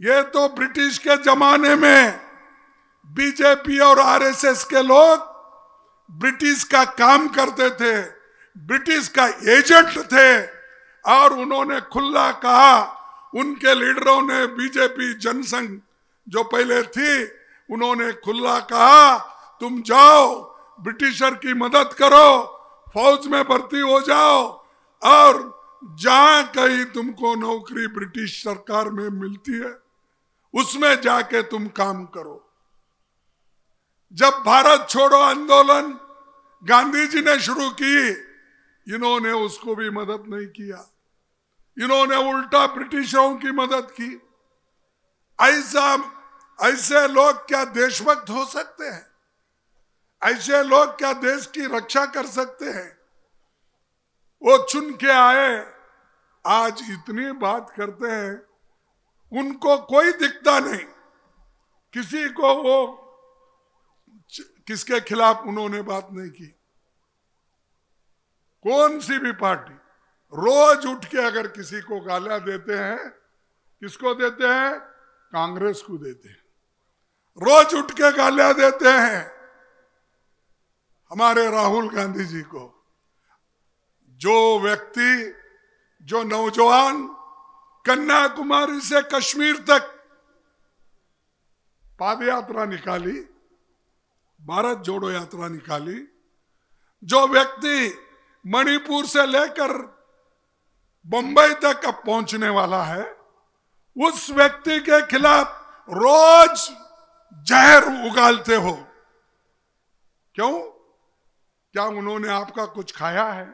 ये तो ब्रिटिश के जमाने में बीजेपी और आरएसएस के लोग ब्रिटिश का काम करते थे ब्रिटिश का एजेंट थे और उन्होंने खुला कहा उनके लीडरों ने बीजेपी जनसंघ जो पहले थी उन्होंने खुला कहा तुम जाओ ब्रिटिशर की मदद करो फौज में भर्ती हो जाओ और जहां कहीं तुमको नौकरी ब्रिटिश सरकार में मिलती है उसमें जाके तुम काम करो जब भारत छोड़ो आंदोलन गांधी जी ने शुरू की इन्होंने उसको भी मदद नहीं किया इन्होंने उल्टा ब्रिटिशों की मदद की ऐसा ऐसे लोग क्या देशभक्त हो सकते हैं ऐसे लोग क्या देश की रक्षा कर सकते हैं वो चुन के आए आज इतनी बात करते हैं उनको कोई दिखता नहीं किसी को वो किसके खिलाफ उन्होंने बात नहीं की कौन सी भी पार्टी रोज उठ के अगर किसी को गाला देते हैं किसको देते हैं कांग्रेस को देते हैं रोज उठ के गालियां देते हैं हमारे राहुल गांधी जी को जो व्यक्ति जो नौजवान कन्याकुमारी से कश्मीर तक पाद यात्रा निकाली भारत जोड़ो यात्रा निकाली जो व्यक्ति मणिपुर से लेकर बंबई तक अब पहुंचने वाला है उस व्यक्ति के खिलाफ रोज जहर उगालते हो क्यों क्या उन्होंने आपका कुछ खाया है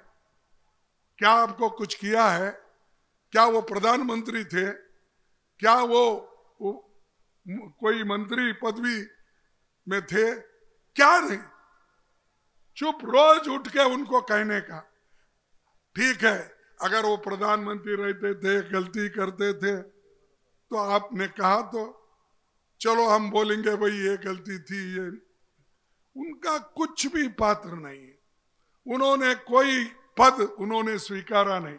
क्या आपको कुछ किया है क्या वो प्रधानमंत्री थे क्या वो, वो कोई मंत्री पदवी में थे क्या नहीं चुप रोज उठ के उनको कहने का ठीक है अगर वो प्रधानमंत्री रहते थे गलती करते थे तो आपने कहा तो चलो हम बोलेंगे भाई ये गलती थी ये उनका कुछ भी पात्र नहीं है उन्होंने कोई पद उन्होंने स्वीकारा नहीं